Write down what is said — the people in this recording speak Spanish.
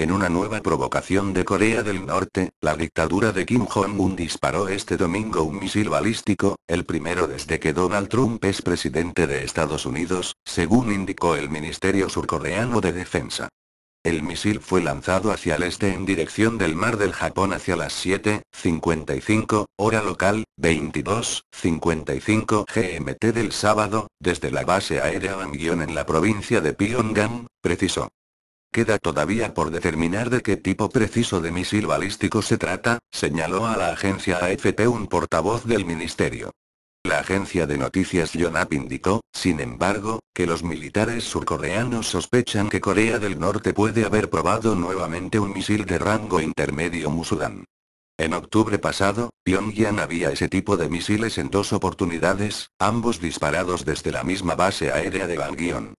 En una nueva provocación de Corea del Norte, la dictadura de Kim Jong-un disparó este domingo un misil balístico, el primero desde que Donald Trump es presidente de Estados Unidos, según indicó el Ministerio Surcoreano de Defensa. El misil fue lanzado hacia el este en dirección del mar del Japón hacia las 7.55, hora local, 22.55 GMT del sábado, desde la base aérea Amgyong en la provincia de Pyongyang, precisó. Queda todavía por determinar de qué tipo preciso de misil balístico se trata, señaló a la agencia AFP un portavoz del ministerio. La agencia de noticias Yonhap indicó, sin embargo, que los militares surcoreanos sospechan que Corea del Norte puede haber probado nuevamente un misil de rango intermedio Musudan. En octubre pasado, Pyongyang había ese tipo de misiles en dos oportunidades, ambos disparados desde la misma base aérea de Bangyong.